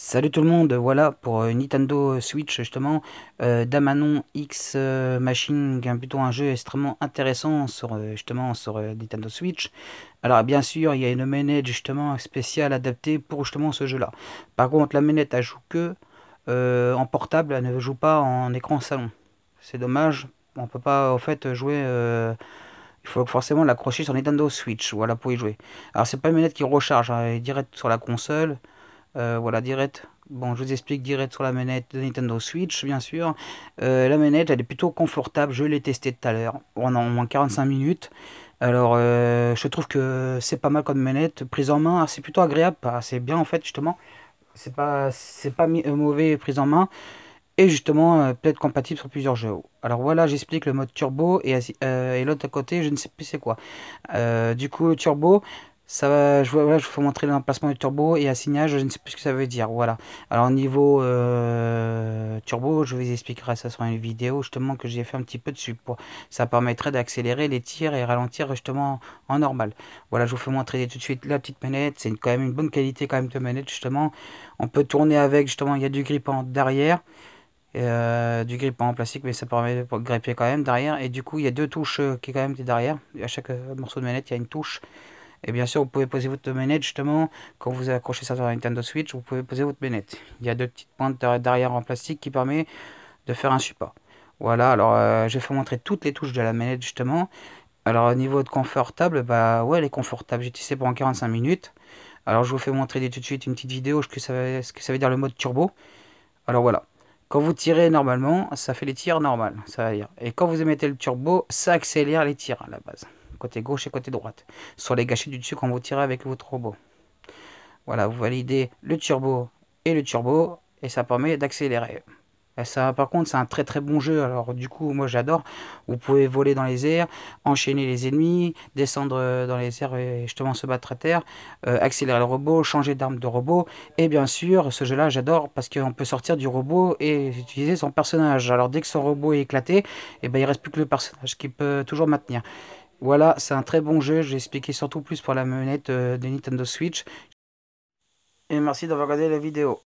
Salut tout le monde, voilà pour euh, Nintendo Switch justement, euh, Damanon X euh, Machine, qui est plutôt un jeu extrêmement intéressant sur, justement sur Nintendo Switch. Alors bien sûr, il y a une manette justement spéciale adaptée pour justement ce jeu-là. Par contre, la manette elle joue que en portable, elle ne joue pas en écran salon. C'est dommage, on peut pas en fait jouer il faut forcément l'accrocher sur Nintendo Switch, voilà pour y jouer. Alors c'est pas une manette qui recharge, hein, direct sur la console. Euh, voilà, direct. Bon, je vous explique direct sur la manette de Nintendo Switch, bien sûr. Euh, la manette, elle est plutôt confortable. Je l'ai testée tout à l'heure, On a au moins 45 minutes. Alors, euh, je trouve que c'est pas mal comme manette. Prise en main, ah, c'est plutôt agréable. Ah, c'est bien, en fait, justement. C'est pas, pas mauvais prise en main. Et justement, peut-être compatible sur plusieurs jeux. Alors voilà, j'explique le mode turbo. Et, et l'autre à côté, je ne sais plus c'est quoi. du coup, turbo, je, vous je vous montrer l'emplacement du turbo et assignage, je ne sais plus ce que ça veut dire. Voilà. Alors niveau euh, turbo, je vous expliquerai ça sur une vidéo justement que j'ai fait un petit peu dessus. ça permettrait d'accélérer les tirs et ralentir justement en normal. Voilà, je vous fais montrer tout de suite la petite manette. C'est quand même une bonne qualité quand même de manette justement. On peut tourner avec justement, il y a du grippant derrière. Euh, du grip en plastique, mais ça permet de gripper quand même derrière. Et du coup, il y a deux touches euh, qui est quand même derrière. À chaque morceau de manette, il y a une touche. Et bien sûr, vous pouvez poser votre manette justement, quand vous accrochez ça sur la Nintendo Switch, vous pouvez poser votre manette. Il y a deux petites pointes derrière en plastique qui permet de faire un support. Voilà, alors euh, je vais vous montrer toutes les touches de la manette justement. Alors au niveau de confortable, bah ouais, elle est confortable. J'ai testé pendant 45 minutes. Alors je vous fais montrer tout de suite une petite vidéo, ce que ça ce que ça veut dire le mode turbo. Alors voilà. Quand vous tirez normalement, ça fait les tirs normal, ça va dire. Et quand vous émettez le turbo, ça accélère les tirs à la base côté gauche et côté droite, sur les gâchettes du dessus quand vous tirez avec votre robot. Voilà, vous validez le turbo et le turbo, et ça permet d'accélérer. Ça, par contre, c'est un très très bon jeu. Alors, du coup, moi j'adore. Vous pouvez voler dans les airs, enchaîner les ennemis, descendre euh, dans les airs et justement se battre à terre, euh, accélérer le robot, changer d'arme de robot. Et bien sûr, ce jeu-là, j'adore parce qu'on peut sortir du robot et utiliser son personnage. Alors, dès que son robot est éclaté, et eh ben, il reste plus que le personnage qui peut toujours maintenir. Voilà, c'est un très bon jeu. J'ai expliqué surtout plus pour la manette euh, de Nintendo Switch. Et merci d'avoir regardé la vidéo.